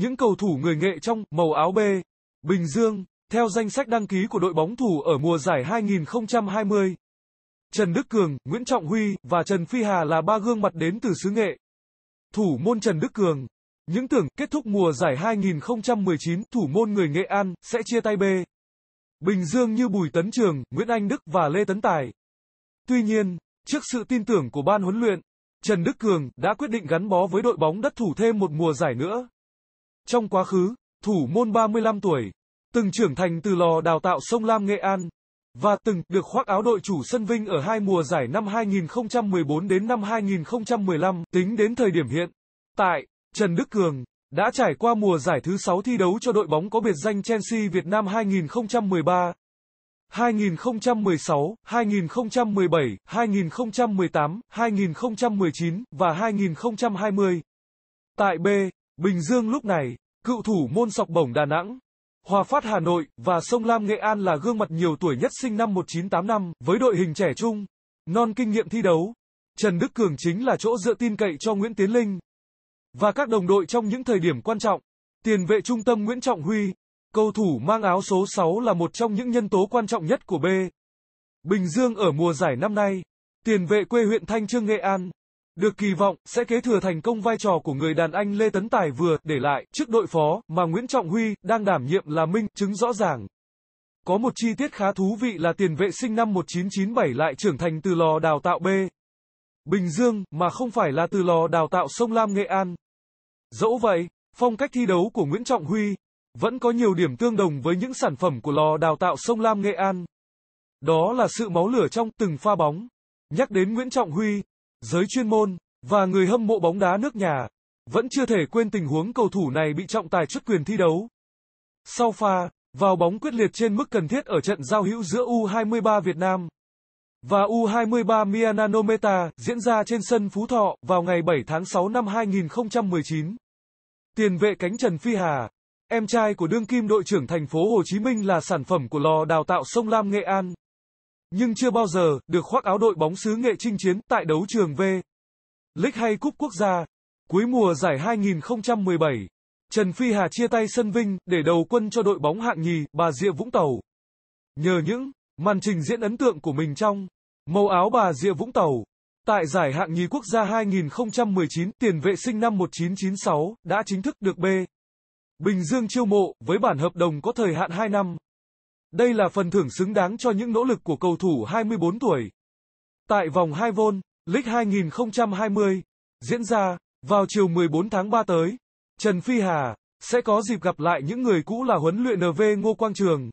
Những cầu thủ người nghệ trong màu áo B, Bình Dương, theo danh sách đăng ký của đội bóng thủ ở mùa giải 2020. Trần Đức Cường, Nguyễn Trọng Huy và Trần Phi Hà là ba gương mặt đến từ xứ nghệ. Thủ môn Trần Đức Cường, những tưởng kết thúc mùa giải 2019, thủ môn người Nghệ An sẽ chia tay B. Bình Dương như Bùi Tấn Trường, Nguyễn Anh Đức và Lê Tấn Tài. Tuy nhiên, trước sự tin tưởng của ban huấn luyện, Trần Đức Cường đã quyết định gắn bó với đội bóng đất thủ thêm một mùa giải nữa. Trong quá khứ, thủ môn 35 tuổi, từng trưởng thành từ lò đào tạo sông Lam Nghệ An, và từng được khoác áo đội chủ sân Vinh ở hai mùa giải năm 2014 đến năm 2015, tính đến thời điểm hiện. Tại, Trần Đức Cường, đã trải qua mùa giải thứ 6 thi đấu cho đội bóng có biệt danh Chelsea Việt Nam 2013, 2016, 2017, 2018, 2019 và 2020. Tại B, Bình Dương lúc này, cựu thủ môn sọc bổng Đà Nẵng. Hòa Phát Hà Nội và Sông Lam Nghệ An là gương mặt nhiều tuổi nhất sinh năm 1985 với đội hình trẻ trung, non kinh nghiệm thi đấu. Trần Đức Cường chính là chỗ dựa tin cậy cho Nguyễn Tiến Linh và các đồng đội trong những thời điểm quan trọng. Tiền vệ trung tâm Nguyễn Trọng Huy, cầu thủ mang áo số 6 là một trong những nhân tố quan trọng nhất của B. Bình Dương ở mùa giải năm nay. Tiền vệ quê huyện Thanh Trương Nghệ An, được kỳ vọng sẽ kế thừa thành công vai trò của người đàn anh Lê Tấn Tài vừa để lại trước đội phó mà Nguyễn Trọng Huy đang đảm nhiệm là minh chứng rõ ràng. Có một chi tiết khá thú vị là tiền vệ sinh năm 1997 lại trưởng thành từ lò đào tạo B. Bình Dương mà không phải là từ lò đào tạo Sông Lam Nghệ An. Dẫu vậy, phong cách thi đấu của Nguyễn Trọng Huy vẫn có nhiều điểm tương đồng với những sản phẩm của lò đào tạo Sông Lam Nghệ An. Đó là sự máu lửa trong từng pha bóng. Nhắc đến Nguyễn Trọng Huy, giới chuyên môn và người hâm mộ bóng đá nước nhà vẫn chưa thể quên tình huống cầu thủ này bị trọng tài truất quyền thi đấu. Sau pha, vào bóng quyết liệt trên mức cần thiết ở trận giao hữu giữa U23 Việt Nam và U23 Myanmar Meta diễn ra trên sân Phú Thọ vào ngày 7 tháng 6 năm 2019. Tiền vệ cánh Trần Phi Hà, em trai của đương kim đội trưởng thành phố Hồ Chí Minh là sản phẩm của lò đào tạo Sông Lam Nghệ An nhưng chưa bao giờ được khoác áo đội bóng xứ nghệ chinh chiến tại đấu trường V. League hay Cúp Quốc gia. Cuối mùa giải 2017, Trần Phi Hà chia tay sân Vinh để đầu quân cho đội bóng hạng nhì Bà Rịa Vũng Tàu. Nhờ những màn trình diễn ấn tượng của mình trong màu áo Bà Rịa Vũng Tàu, tại giải hạng nhì quốc gia 2019, tiền vệ sinh năm 1996 đã chính thức được B. Bình Dương chiêu mộ với bản hợp đồng có thời hạn 2 năm. Đây là phần thưởng xứng đáng cho những nỗ lực của cầu thủ 24 tuổi. Tại vòng 2 vôn, League 2020, diễn ra, vào chiều 14 tháng 3 tới, Trần Phi Hà, sẽ có dịp gặp lại những người cũ là huấn luyện NV Ngô Quang Trường,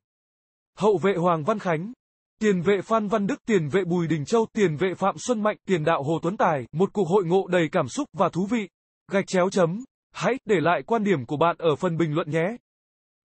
hậu vệ Hoàng Văn Khánh, tiền vệ Phan Văn Đức, tiền vệ Bùi Đình Châu, tiền vệ Phạm Xuân Mạnh, tiền đạo Hồ Tuấn Tài, một cuộc hội ngộ đầy cảm xúc và thú vị. Gạch chéo chấm. Hãy để lại quan điểm của bạn ở phần bình luận nhé.